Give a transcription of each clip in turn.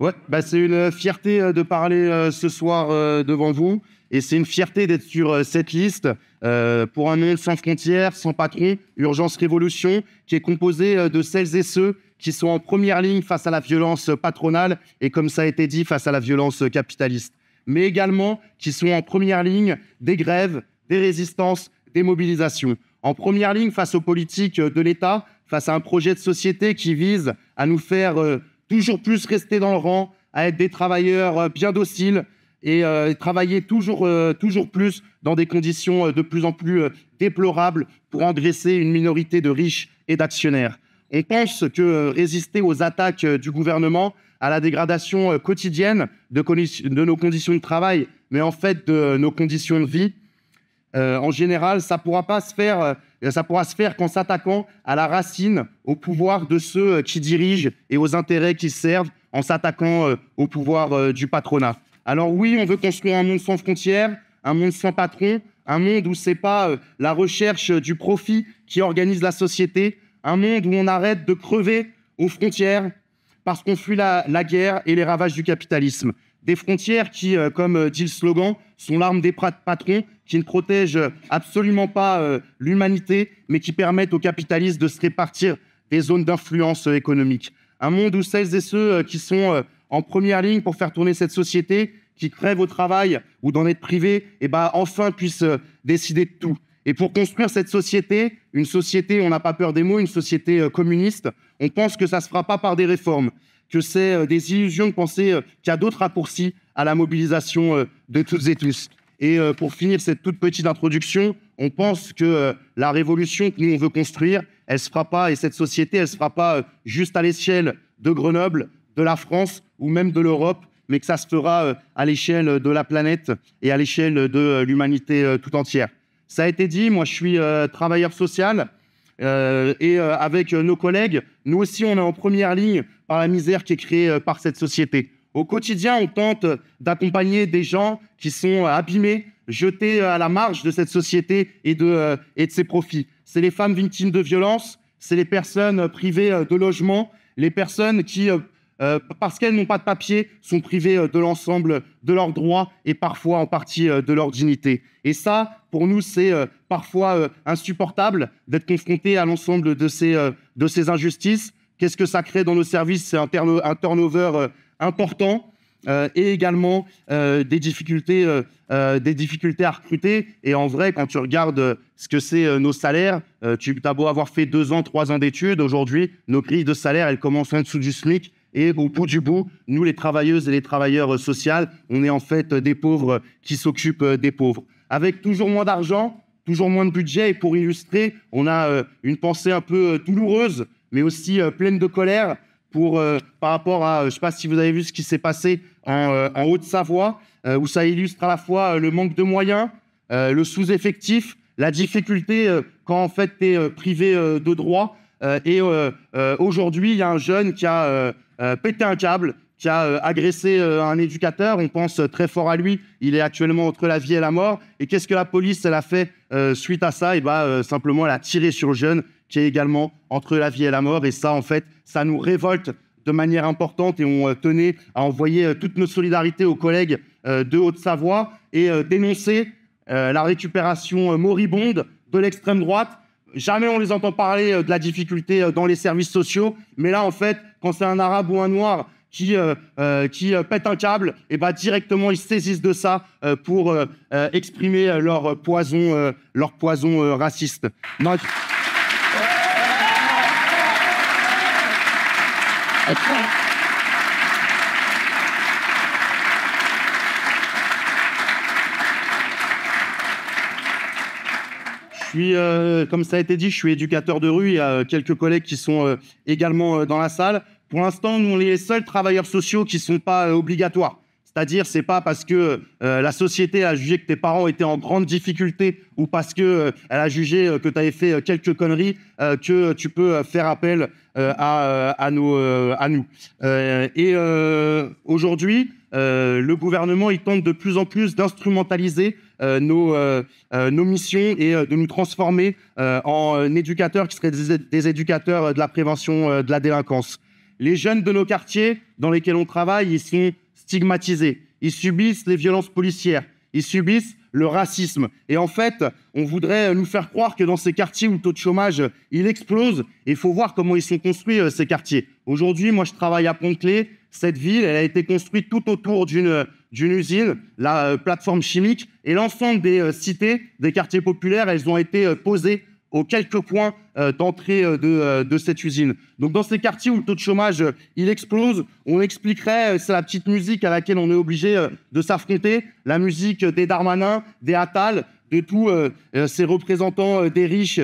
Ouais, bah c'est une fierté euh, de parler euh, ce soir euh, devant vous. Et c'est une fierté d'être sur cette liste pour un monde sans frontières, sans patron, Urgence Révolution, qui est composée de celles et ceux qui sont en première ligne face à la violence patronale et, comme ça a été dit, face à la violence capitaliste. Mais également qui sont en première ligne des grèves, des résistances, des mobilisations. En première ligne face aux politiques de l'État, face à un projet de société qui vise à nous faire toujours plus rester dans le rang, à être des travailleurs euh, bien dociles et euh, travailler toujours, euh, toujours plus dans des conditions de plus en plus déplorables pour engraisser une minorité de riches et d'actionnaires. On pense que résister aux attaques du gouvernement, à la dégradation quotidienne de, nos conditions de travail, mais en fait de nos conditions de vie, en général, ça ne pourra pas se faire ça pourra se faire qu'en s'attaquant à la racine, au pouvoir de ceux euh, qui dirigent et aux intérêts qui servent, en s'attaquant euh, au pouvoir euh, du patronat. Alors oui, on veut construire un monde sans frontières, un monde sans patron, un monde où c'est pas la recherche du profit qui organise la société, un monde où on arrête de crever aux frontières parce qu'on fuit la, la, guerre et les ravages du capitalisme. Des frontières qui, comme dit le slogan, sont l'arme des patrons qui ne protègent absolument pas euh, l'humanité, mais qui permettent aux capitalistes de se répartir des zones d'influence euh, économique. Un monde où celles et ceux euh, qui sont en première ligne pour faire tourner cette société, qui crèvent au travail ou d'en être privés, eh ben, enfin puissent décider de tout. Et pour construire cette société, une société, on n'a pas peur des mots, une société communiste, on pense que ça ne se fera pas par des réformes, que c'est des illusions de penser qu'il y a d'autres raccourcis à la mobilisation de toutes et tous. Et euh, pour finir cette toute petite introduction, on pense que euh, la révolution que nous, on veut construire, elle se fera pas, et cette société, elle se fera pas euh, juste à l'échelle de Grenoble, de la France ou même de l'Europe, mais que ça se fera à l'échelle de la planète et à l'échelle de l'humanité tout entière. Ça a été dit, moi je suis travailleur social et avec nos collègues, nous aussi on est en première ligne par la misère qui est créée par cette société. Au quotidien, on tente d'accompagner des gens qui sont abîmés, jetés à la marge de cette société et de, euh, et de ses profits. C'est les femmes victimes de violences, c'est les personnes privées euh, de logement, les personnes qui, euh, parce qu'elles n'ont pas de papier, sont privées de l'ensemble de leurs droits et parfois en partie de leur dignité. Et ça, pour nous, c'est parfois insupportable d'être confronté à l'ensemble de ces, de ces injustices. Qu'est-ce que ça crée dans nos services C'est un, turnover important euh, et également euh, des, difficultés, euh, des difficultés à recruter. Et en vrai, quand tu regardes ce que c'est nos salaires, tu as beau avoir fait deux ans, trois ans d'études, aujourd'hui, nos grilles de salaire, elles commencent en dessous du SMIC. Et au bout du bout, nous, les travailleuses et les travailleurs sociaux, on est en fait des pauvres qui s'occupent des pauvres. Avec toujours moins d'argent, toujours moins de budget. Et pour illustrer, on a une pensée un peu douloureuse, mais aussi pleine de colère. Euh, par rapport à, euh, je ne sais pas si vous avez vu ce qui s'est passé en, euh, Haute-Savoie, où ça illustre à la fois le manque de moyens, le sous-effectif, la difficulté quand en fait tu es privé de droit. et aujourd'hui, il y a un jeune qui a pété un câble, qui a agressé un éducateur. On pense très fort à lui. Il est actuellement entre la vie et la mort. Et qu'est-ce que la police, elle a fait suite à ça Et eh ben, simplement, elle a tiré sur le jeune qui est également entre la vie et la mort. Et ça, en fait, ça nous révolte de manière importante et on euh, tenait à envoyer euh, toute notre solidarité aux collègues euh, de Haute-Savoie et dénoncer la récupération moribonde de l'extrême droite. Jamais on les entend parler de la difficulté dans les services sociaux, mais là, en fait, quand c'est un arabe ou un noir qui, qui pète un câble, et eh ben, directement ils saisissent de ça pour exprimer leur poison, leur poison raciste. Je suis, euh, comme ça a été dit, je suis éducateur de rue. Il y a quelques collègues qui sont euh, également euh, dans la salle. Pour l'instant, nous, on est les seuls travailleurs sociaux qui ne sont pas obligatoires. C'est-à-dire, c'est pas parce que euh, la société a jugé que tes parents étaient en grande difficulté ou parce que euh, elle a jugé euh, que tu avais fait quelques conneries que tu peux faire appel à, à, nous. À nous. et aujourd'hui, le gouvernement il tente de plus en plus d'instrumentaliser nos, nos missions et de nous transformer en éducateurs qui seraient des, éducateurs de la prévention de la délinquance. Les jeunes de nos quartiers dans lesquels on travaille, ici, stigmatisés, ils subissent les violences policières, ils subissent le racisme. Et en fait, on voudrait euh, nous faire croire que dans ces quartiers où le taux de chômage, euh, il explose, il faut voir comment ils sont construits, euh, ces quartiers. Aujourd'hui, moi, je travaille à pont Cette ville, elle a été construite tout autour d'une usine, la plateforme chimique, et l'ensemble des cités, des quartiers populaires, elles ont été posées aux quelques points euh, d'entrée euh, de, euh, de, cette usine. Donc dans ces quartiers où le taux de chômage il explose, on expliquerait, c'est la petite musique à laquelle on est obligé de s'affronter, la musique des Darmanins, des Attal, de tous ces représentants des riches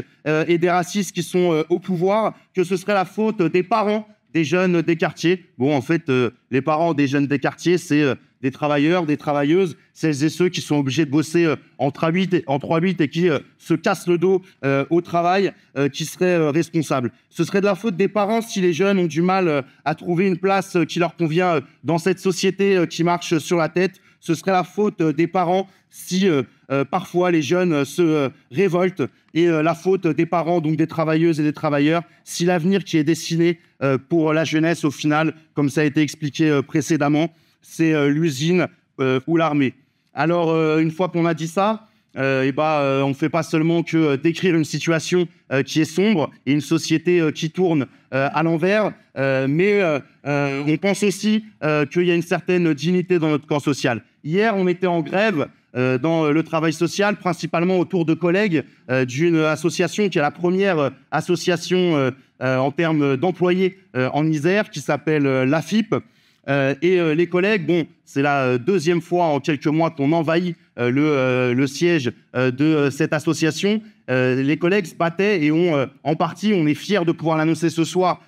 et des racistes qui sont au pouvoir, que ce serait la faute des parents des jeunes des quartiers. Bon, en fait, les parents des jeunes des quartiers, c'est des travailleurs, des travailleuses, celles et ceux qui sont obligés de bosser euh, en 3-8 et, et, qui euh, se cassent le dos euh, au travail, qui seraient responsables. Ce serait de la faute des parents si les jeunes ont du mal à trouver une place qui leur convient dans cette société qui marche sur la tête. Ce serait la faute des parents si parfois les jeunes se révoltent et la faute des parents, donc des travailleuses et des travailleurs, si l'avenir qui est dessiné pour la jeunesse, au final, comme ça a été expliqué précédemment, c'est euh, l'usine euh, ou l'armée. Alors, euh, une fois qu'on a dit ça, eh ben, on ne fait pas seulement que décrire une situation qui est sombre et une société qui tourne à l'envers, mais on pense aussi qu'il y a une certaine dignité dans notre camp social. Hier, on était en grève dans le travail social, principalement autour de collègues d'une association qui est la première association en termes d'employés en Isère, qui s'appelle l'AFIP. Euh, et euh, les collègues, bon, c'est la euh, deuxième fois en quelques mois qu'on envahit le, siège de cette association. les collègues se battaient et ont, en partie, on est fiers de pouvoir l'annoncer ce soir,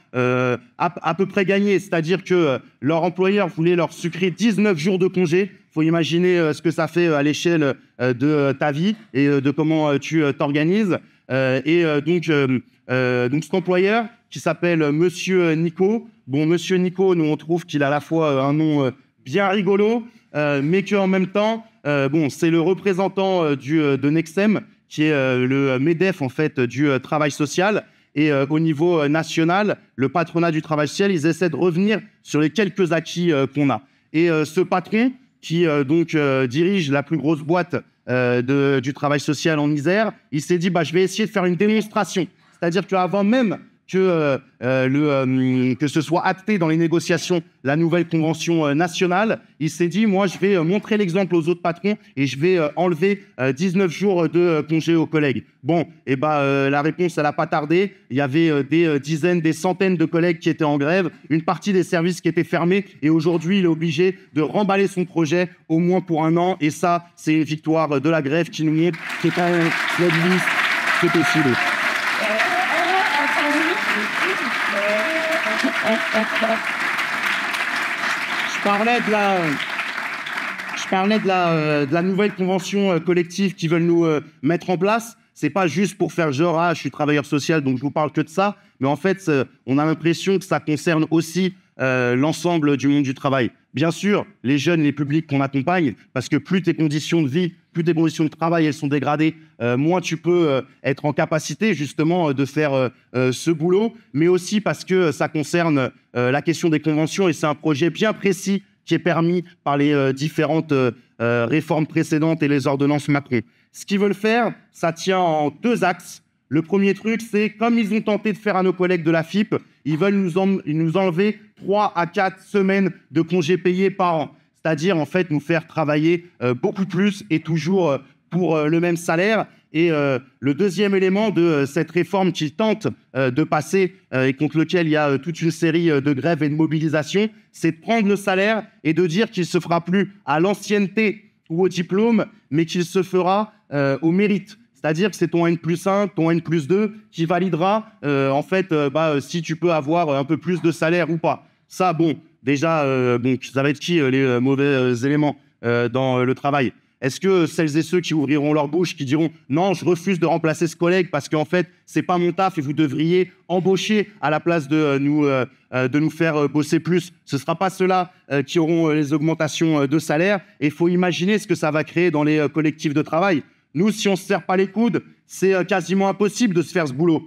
à, peu près gagné. C'est-à-dire que leur employeur voulait leur sucrer 19 jours de congé. Il faut imaginer ce que ça fait à l'échelle de ta vie et de comment tu t'organises. et donc, donc cet employeur, qui s'appelle euh, Monsieur euh, Nico. Bon, Monsieur Nico, nous on trouve qu'il a à la fois euh, un nom bien rigolo, mais qu'en même temps, bon, c'est le représentant de Nexem, qui est le MEDEF en fait du travail social. Et au niveau national, le patronat du travail social, ils essaient de revenir sur les quelques acquis qu'on a. Et ce patron, qui donc dirige la plus grosse boîte du travail social en Isère, il s'est dit bah, je vais essayer de faire une démonstration. C'est-à-dire qu'avant même que, euh, euh, le, euh, que ce soit acté dans les négociations la nouvelle convention nationale. Il s'est dit, moi, je vais montrer l'exemple aux autres patrons et je vais enlever 19 jours de congé aux collègues. Bon, et eh ben, la réponse, elle n'a pas tardé. Il y avait des dizaines, des centaines de collègues qui étaient en grève, une partie des services qui étaient fermés, et aujourd'hui, il est obligé de remballer son projet au moins pour un an. Et ça, c'est une victoire de la grève qui nous qui une liste, même, c'est possible. Je parlais de la, je parlais de euh, nouvelle convention euh, collective qu'ils veulent nous euh, mettre en place. C'est pas juste pour faire genre, ah, je suis travailleur social, donc je vous parle que de ça. Mais en fait, on a l'impression que ça concerne aussi l'ensemble du monde du travail. Bien sûr, les jeunes, les publics qu'on accompagne, parce que plus tes conditions de vie, plus tes conditions de travail, elles sont dégradées, euh, moins tu peux euh, être en capacité justement euh, de faire ce boulot, mais aussi parce que ça concerne la question des conventions et c'est un projet bien précis qui est permis par les différentes réformes précédentes et les ordonnances Macron. Ce qu'ils veulent faire, ça tient en deux axes. Le premier truc, c'est comme ils ont tenté de faire à nos collègues de la FIP, ils veulent nous enlever 3 à 4 semaines de congés payés par an. C'est-à-dire, en fait, nous faire travailler euh, beaucoup plus et toujours euh, pour euh, le même salaire. Et le deuxième élément de cette réforme qui tente de passer et contre lequel il y a toute une série de grèves et de mobilisations, c'est de prendre le salaire et de dire qu'il se fera plus à l'ancienneté ou au diplôme, mais qu'il se fera au mérite. C'est-à-dire que c'est ton N plus 1, ton N plus 2 qui validera euh, en fait euh, bah, euh, si tu peux avoir un peu plus de salaire ou pas. Ça, bon, déjà, ça va être qui les mauvais éléments dans le travail Est-ce que celles et ceux qui ouvriront leur bouche, qui diront non, je refuse de remplacer ce collègue parce qu'en fait, c'est pas mon taf et vous devriez embaucher à la place de, nous, de nous faire bosser plus, ce ne sera pas ceux-là qui auront les augmentations de salaire. Et il faut imaginer ce que ça va créer dans les collectifs de travail. Nous, si on ne se serre pas les coudes, c'est euh, quasiment impossible de se faire ce boulot.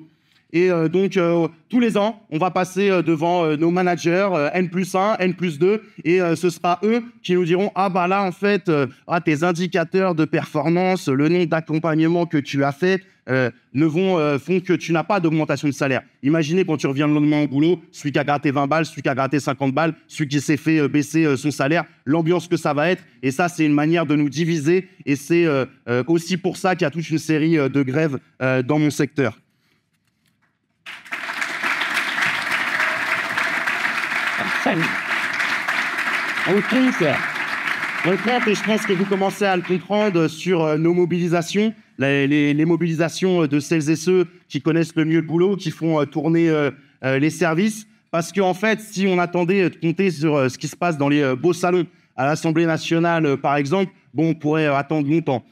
Et euh, donc, euh, tous les ans, on va passer devant nos managers, N plus 1, N 2, et ce sera eux qui nous diront Ah, bah là, en fait, ah, tes indicateurs de performance, le nombre d'accompagnement que tu as fait, euh, ne vont, euh, font que tu n'as pas d'augmentation de salaire. Imaginez quand tu reviens le lendemain au boulot, celui qui a gratté 20 balles, celui qui a gratté 50 balles, celui qui s'est fait euh, baisser son salaire, l'ambiance que ça va être. Et ça, c'est une manière de nous diviser. Et c'est aussi pour ça qu'il y a toute une série de grèves dans mon secteur. Salut je pense que vous commencez à le comprendre sur euh, nos mobilisations, les, mobilisations euh, de celles et ceux qui connaissent le mieux le boulot, qui font euh, tourner les services. Parce qu'en fait, si on attendait de compter sur ce qui se passe dans les beaux salons à l'Assemblée nationale, par exemple, bon, on pourrait attendre longtemps.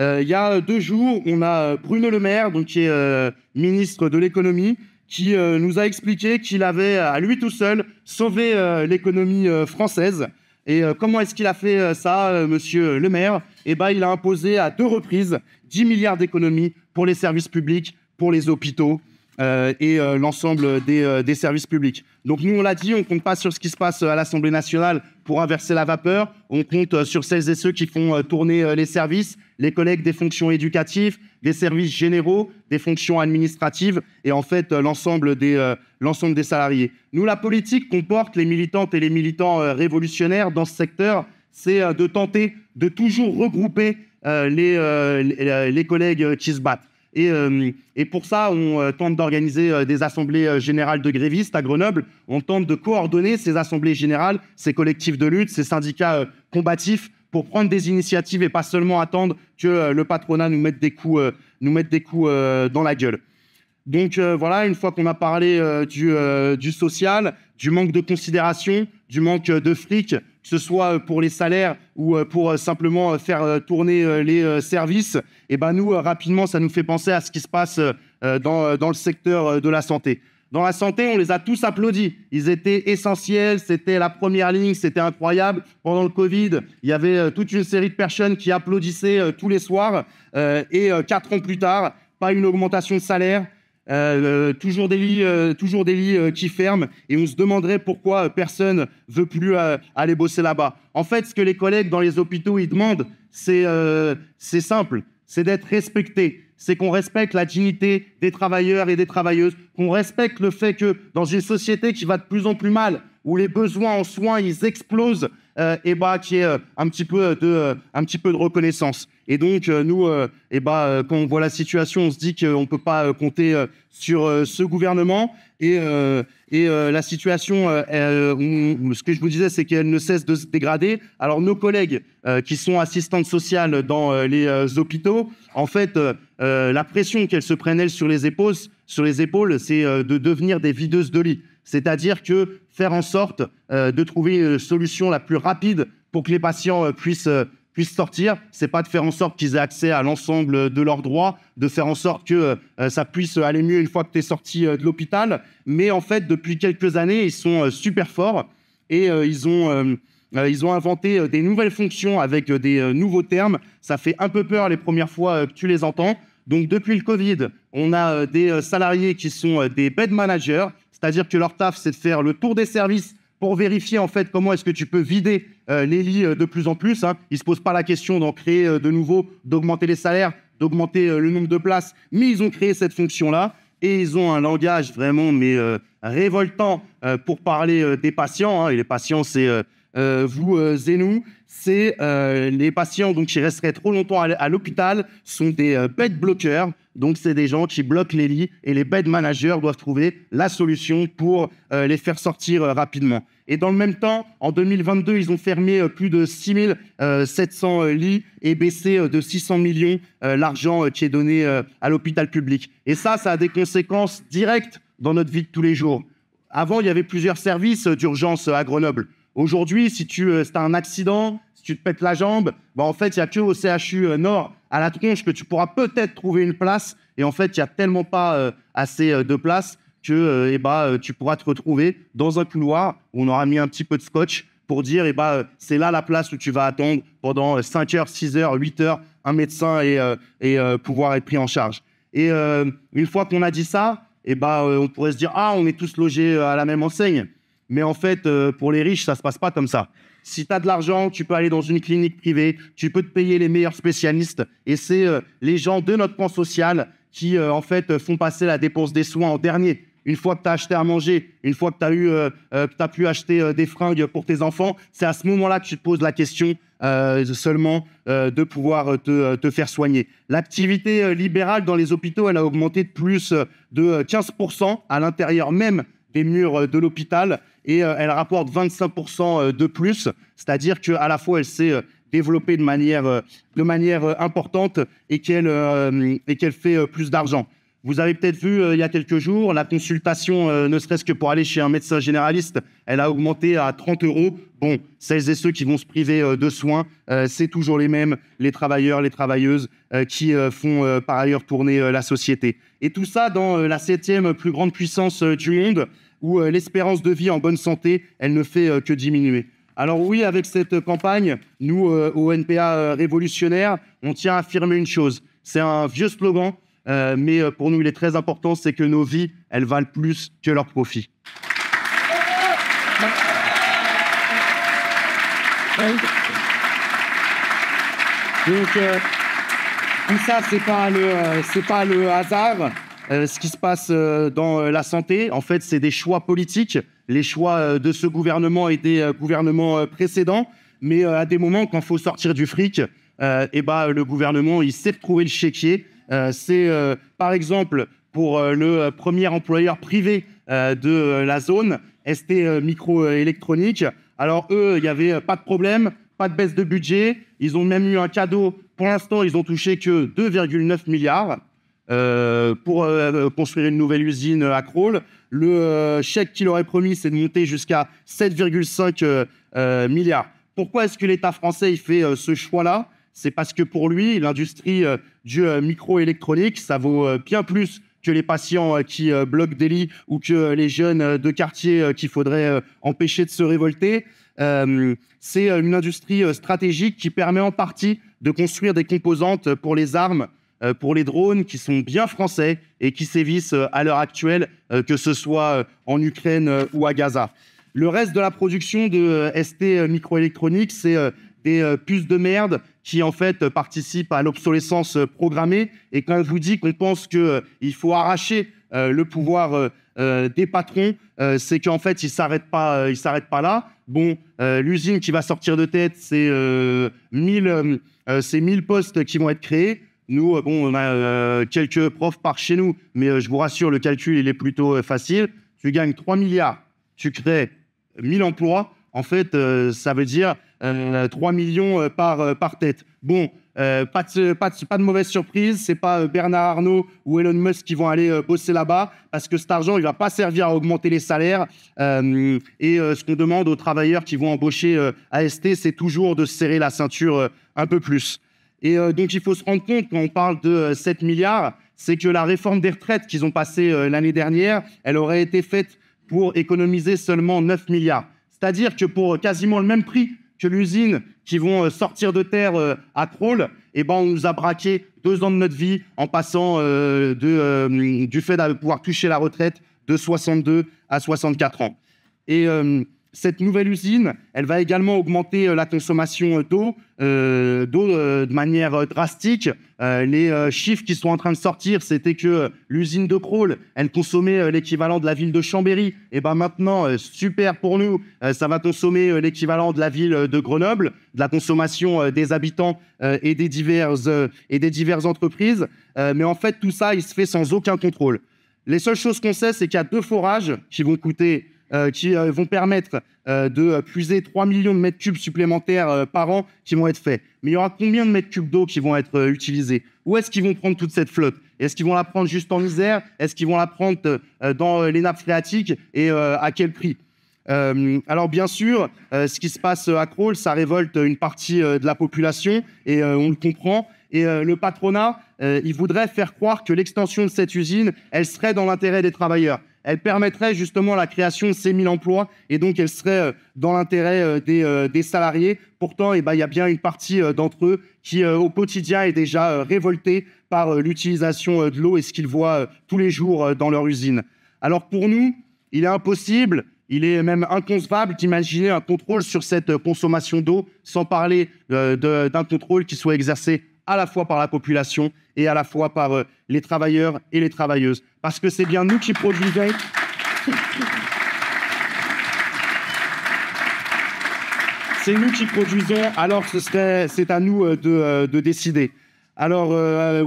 Il y a deux jours, on a Bruno Le Maire, donc, qui est ministre de l'économie, qui nous a expliqué qu'il avait, à lui tout seul, sauvé l'économie française. Et euh, comment est-ce qu'il a fait euh, ça, euh, monsieur le maire Eh bien, il a imposé à deux reprises 10 milliards d'économies pour les services publics, pour les hôpitaux et l'ensemble des, services publics. Donc, nous, on l'a dit, on compte pas sur ce qui se passe à l'Assemblée nationale pour inverser la vapeur. On compte sur celles et ceux qui font tourner les services, les collègues des fonctions éducatives, des services généraux, des fonctions administratives et en fait euh, euh, l'ensemble des, salariés. Nous, la politique qu'on porte, les militantes et les militants euh, révolutionnaires dans ce secteur, c'est de tenter de toujours regrouper les, collègues qui se battent. Et, et pour ça, on tente d'organiser des assemblées générales de grévistes à Grenoble. On tente de coordonner ces assemblées générales, ces collectifs de lutte, ces syndicats combatifs pour prendre des initiatives et pas seulement attendre que euh, le patronat nous mette des coups, euh, nous mette des coups euh, dans la gueule. Donc voilà, une fois qu'on a parlé du, social, du manque de considération, du manque de fric, que ce soit pour les salaires ou pour simplement faire tourner les services, et eh ben nous, rapidement, ça nous fait penser à ce qui se passe dans le secteur de la santé. Dans la santé, on les a tous applaudis. Ils étaient essentiels, c'était la première ligne, c'était incroyable. Pendant le Covid, il y avait euh, toute une série de personnes qui applaudissaient euh, tous les soirs. Euh, et quatre ans plus tard, pas une augmentation de salaire, toujours des lits, toujours des lits qui ferment, et on se demanderait pourquoi personne veut plus aller bosser là-bas. En fait, ce que les collègues dans les hôpitaux ils demandent, c'est simple, c'est d'être respectés c'est qu'on respecte la dignité des travailleurs et des travailleuses, qu'on respecte le fait que dans une société qui va de plus en plus mal, où les besoins en soins, ils explosent, euh, et bah, qu'il y ait euh, un, petit peu de, euh, un petit peu de reconnaissance. Et donc, nous, et bah, quand on voit la situation, on se dit qu'on ne peut pas compter sur ce gouvernement. Et, la situation, ce que je vous disais, c'est qu'elle ne cesse de se dégrader. Alors, nos collègues qui sont assistantes sociales dans les hôpitaux, en fait, la pression qu'elles se prennent, elles, sur les épaules, sur les épaules c'est de devenir des videuses de lit c'est-à-dire que faire en sorte euh, de trouver une euh, solution la plus rapide pour que les patients euh, puissent, puissent sortir, c'est pas de faire en sorte qu'ils aient accès à l'ensemble de leurs droits, de faire en sorte que ça puisse aller mieux une fois que tu es sorti de l'hôpital, mais en fait depuis quelques années, ils sont super forts et ils ont ils ont inventé des nouvelles fonctions avec des nouveaux termes. Ça fait un peu peur les premières fois que tu les entends. Donc depuis le Covid, on a des salariés qui sont des bed managers, c'est-à-dire que leur taf, c'est de faire le tour des services pour vérifier en fait comment est-ce que tu peux vider euh, les lits euh, de plus en plus. Hein. Ils ne se posent pas la question d'en créer euh, de nouveaux, d'augmenter les salaires, d'augmenter le nombre de places, mais ils ont créé cette fonction-là et ils ont un langage vraiment mais révoltant pour parler des patients. Hein. Et les patients, c'est euh, vous et euh, nous, c'est euh, les patients donc, qui resteraient trop longtemps à l'hôpital sont des bed bloqueurs. Donc, c'est des gens qui bloquent les lits et les bed managers doivent trouver la solution pour les faire sortir rapidement. Et dans le même temps, en 2022, ils ont fermé plus de 6700 700 lits et baissé de 600 millions l'argent qui est donné à l'hôpital public. Et ça, ça a des conséquences directes dans notre vie de tous les jours. Avant, il y avait plusieurs services d'urgence à Grenoble. Aujourd'hui, si tu euh, as un accident, si tu te pètes la jambe, bah, en fait, il n'y a que au CHU euh, Nord à la tronche que tu pourras peut-être trouver une place. Et en fait, il n'y a tellement pas euh, assez de place que eh bah, tu pourras te retrouver dans un couloir où on aura mis un petit peu de scotch pour dire eh bah, c'est là la place où tu vas attendre pendant 5 heures, 6 heures, 8 heures un médecin et, pouvoir être pris en charge. Et une fois qu'on a dit ça, eh bah, on pourrait se dire ah, on est tous logés à la même enseigne. Mais en fait, euh, pour les riches, ça se passe pas comme ça. Si tu as de l'argent, tu peux aller dans une clinique privée, tu peux te payer les meilleurs spécialistes. Et c'est euh, les gens de notre plan social qui, euh, en fait, font passer la dépense des soins en dernier. Une fois que tu as acheté à manger, une fois que tu as, eu, as pu acheter des fringues pour tes enfants, c'est à ce moment-là que tu te poses la question seulement de pouvoir te, te faire soigner. L'activité libérale dans les hôpitaux, elle a augmenté de plus de 15% à l'intérieur même des murs de l'hôpital et euh, elle rapporte 25% euh, de plus, c'est-à-dire qu'à la fois elle s'est euh, développée de manière, de manière importante et qu'elle fait plus d'argent. Vous avez peut-être vu il y a quelques jours, la consultation, ne serait-ce que pour aller chez un médecin généraliste, elle a augmenté à 30 euros. Bon, celles et ceux qui vont se priver de soins, c'est toujours les mêmes, les travailleurs, les travailleuses qui font par ailleurs tourner la société. Et tout ça dans la septième plus grande puissance du monde, où euh, l'espérance de vie en bonne santé, elle ne fait euh, que diminuer. Alors oui, avec cette euh, campagne, nous, au NPA révolutionnaire, on tient à affirmer une chose. C'est un vieux slogan, mais pour nous, il est très important, c'est que nos vies, elles valent plus que leurs profits. Donc, tout ça, c'est pas c'est pas le hasard. Euh, ce qui se passe euh, dans euh, la santé, en fait, c'est des choix politiques, les choix de ce gouvernement et des gouvernements précédents. Mais à des moments, quand il faut sortir du fric, eh ben, le gouvernement, il sait trouver le chéquier. c'est, par exemple, pour le premier employeur privé de la zone, ST Microélectronique. Alors, eux, il n'y avait pas de problème, pas de baisse de budget. Ils ont même eu un cadeau. Pour l'instant, ils ont touché que 2,9 milliards. Euh, pour euh, construire une nouvelle usine à Crawl. Le euh, chèque qu'il aurait promis, c'est de monter jusqu'à 7,5 milliards. Pourquoi est-ce que l'État français fait ce choix-là C'est parce que pour lui, l'industrie du microélectronique, ça vaut bien plus que les patients qui bloquent des lits ou que les jeunes de quartier qu'il faudrait empêcher de se révolter. c'est une industrie stratégique qui permet en partie de construire des composantes pour les armes euh, pour les drones qui sont bien français et qui sévissent euh, à l'heure actuelle, euh, que ce soit en Ukraine ou à Gaza. Le reste de la production de ST microélectronique, c'est des puces de merde qui en fait participent à l'obsolescence programmée. Et quand je vous dis qu'on pense qu'il faut arracher le pouvoir des patrons, c'est qu'en fait ils s'arrêtent pas, s'arrêtent pas là. Bon, l'usine qui va sortir de tête, c'est 1000 postes qui vont être créés. Nous, euh, bon, on a euh, quelques profs par chez nous, mais euh, je vous rassure, le calcul, il est plutôt facile. Tu gagnes 3 milliards, tu crées 1000 emplois. En fait, ça veut dire 3 millions par, par tête. Bon, pas, de, mauvaise surprise, c'est pas Bernard Arnault ou Elon Musk qui vont aller bosser là-bas, parce que cet argent, il va pas servir à augmenter les salaires. et ce qu'on demande aux travailleurs qui vont embaucher AST, c'est toujours de serrer la ceinture un peu plus. Et euh, donc il faut se rendre compte quand on parle de 7 euh, milliards, c'est que la réforme des retraites qu'ils ont passée euh, l'année dernière, elle aurait été faite pour économiser seulement 9 milliards. C'est-à-dire que pour quasiment le même prix que l'usine qui vont sortir de terre à Troll, eh ben, on nous a braqué deux ans de notre vie en passant de, du fait de pouvoir toucher la retraite de 62 à 64 ans. Et cette nouvelle usine, elle va également augmenter euh, la consommation euh, d'eau, euh, d'eau de manière drastique. les chiffres qui sont en train de sortir, c'était que l'usine de crawl elle consommait l'équivalent de la ville de Chambéry. Et eh ben maintenant, super pour nous, ça va consommer l'équivalent de la ville de Grenoble, de la consommation des habitants et des diverses et des diverses entreprises. mais en fait, tout ça, il se fait sans aucun contrôle. Les seules choses qu'on sait, c'est qu'il y a deux forages qui vont coûter euh, qui euh, vont permettre euh, de puiser 3 millions de mètres cubes supplémentaires par an qui vont être faits. Mais il y aura combien de mètres cubes d'eau qui vont être utilisés Où est-ce qu'ils vont prendre toute cette flotte Est-ce qu'ils vont la prendre juste en misère Est-ce qu'ils vont la prendre dans les nappes phréatiques Et à quel prix alors bien sûr, ce qui se passe à Crawl, ça révolte une partie de la population et on le comprend. Et le patronat, il voudrait faire croire que l'extension de cette usine, elle serait dans l'intérêt des travailleurs elle permettrait justement la création de ces 1000 emplois et donc elle serait euh, dans l'intérêt euh, euh, des, salariés. Pourtant, eh ben, il y a bien une partie d'entre eux qui, au quotidien, est déjà révoltée par l'utilisation de l'eau et ce qu'ils voient tous les jours dans leur usine. Alors pour nous, il est impossible, il est même inconcevable d'imaginer un contrôle sur cette consommation d'eau sans parler d'un contrôle qui soit exercé à la fois par la population et à la fois par euh, les travailleurs et les travailleuses. Parce que c'est bien nous qui produisons. C'est nous qui produisons, alors ce c'est à nous euh, euh, de, décider. Alors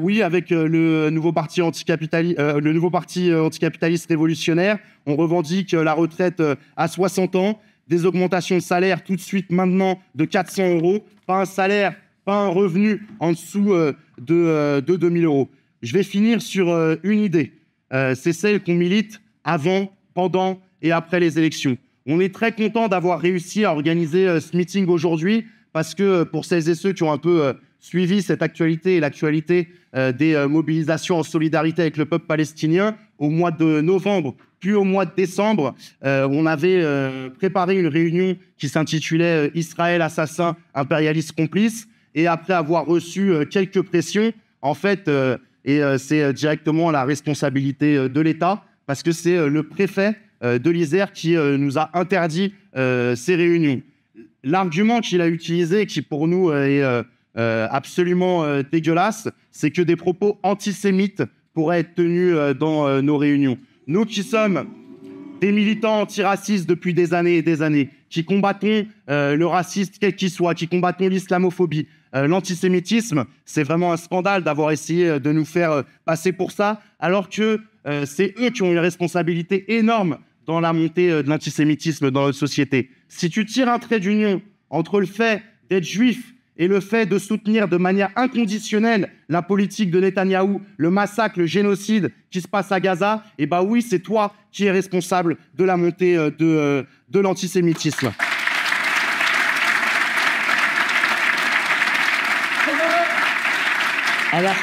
oui, avec le nouveau parti, le nouveau parti anticapitaliste révolutionnaire, on revendique la retraite à 60 ans, des augmentations de salaire tout de suite maintenant de 400 euros, pas un salaire pas un revenu en dessous euh, de, euh, de 2000 euros. Je vais finir sur euh, une idée. C'est celle qu'on milite avant, pendant et après les élections. On est très content d'avoir réussi à organiser ce meeting aujourd'hui parce que pour celles et ceux qui ont un peu suivi cette actualité et l'actualité des mobilisations en solidarité avec le peuple palestinien, au mois de novembre puis au mois de décembre, on avait préparé une réunion qui s'intitulait Israël assassin, impérialiste complice et après avoir reçu euh, quelques pressions, en fait, euh, et euh, c'est directement la responsabilité de l'État, parce que c'est le préfet de l'Isère qui nous a interdit ces réunions. L'argument qu'il a utilisé, qui pour nous est absolument dégueulasse, c'est que des propos antisémites pourraient être tenus dans nos réunions. Nous qui sommes des militants antiracistes depuis des années et des années, qui combattons le racisme quel qu'il soit, qui combattons l'islamophobie, euh, l'antisémitisme, c'est vraiment un scandale d'avoir essayé euh, de nous faire euh, passer pour ça, alors que c'est eux qui ont une responsabilité énorme dans la montée de l'antisémitisme dans notre société. Si tu tires un trait d'union entre le fait d'être juif et le fait de soutenir de manière inconditionnelle la politique de Netanyahou, le massacre, le génocide qui se passe à Gaza, eh bien oui, c'est toi qui es responsable de la montée de l'antisémitisme. Alors,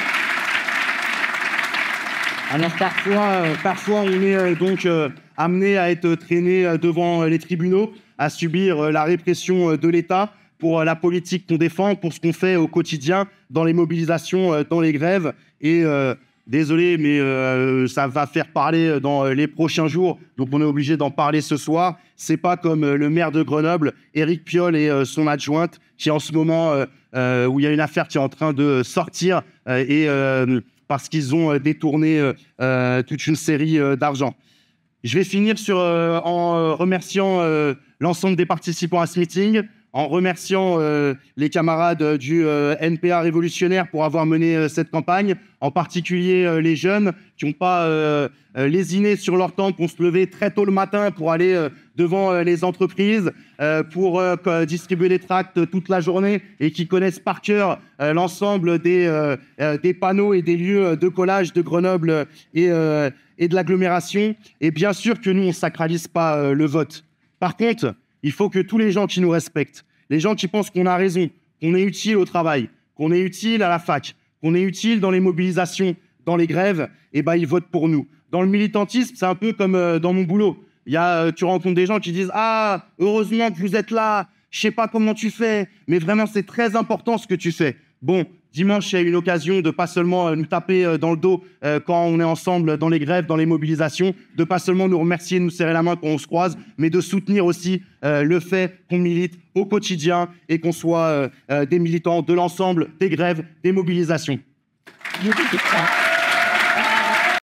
parfois, euh, parfois on est euh, donc euh, amené à être traîné devant les tribunaux, à subir la répression de l'État pour la politique qu'on défend, pour ce qu'on fait au quotidien dans les mobilisations, dans les grèves. Et désolé, mais ça va faire parler dans les prochains jours, donc on est obligé d'en parler ce soir. C'est pas comme le maire de Grenoble, Éric Piolle et son adjointe, qui en ce moment, où il y a une affaire qui est en train de sortir, euh, et euh, parce qu'ils ont euh, détourné toute une série d'argent. Je vais finir sur, en remerciant l'ensemble des participants à ce meeting, en remerciant les camarades du NPA révolutionnaire pour avoir mené cette campagne, en particulier les jeunes qui n'ont pas lésiné sur leur temps pour se lever très tôt le matin pour aller devant euh, les entreprises euh, pour euh, distribuer des tracts toute la journée et qui connaissent par cœur l'ensemble des, panneaux et des lieux de collage de Grenoble et, de l'agglomération. Et bien sûr que nous, on ne sacralise pas le vote. Par contre, il faut que tous les gens qui nous respectent, les gens qui pensent qu'on a raison, qu'on est utile au travail, qu'on est utile à la fac, qu'on est utile dans les mobilisations, dans les grèves, eh ben, ils votent pour nous. Dans le militantisme, c'est un peu comme dans mon boulot y a, euh, tu rencontres des gens qui disent Ah, heureusement que vous êtes là, je sais pas comment tu fais, mais vraiment, c'est très important ce que tu fais. Bon, dimanche, c'est une occasion de pas seulement euh, nous taper euh, dans le dos quand on est ensemble dans les grèves, dans les mobilisations, de pas seulement nous remercier, nous serrer la main quand on se croise, mais de soutenir aussi le fait qu'on milite au quotidien et qu'on soit des militants de l'ensemble des grèves, des mobilisations.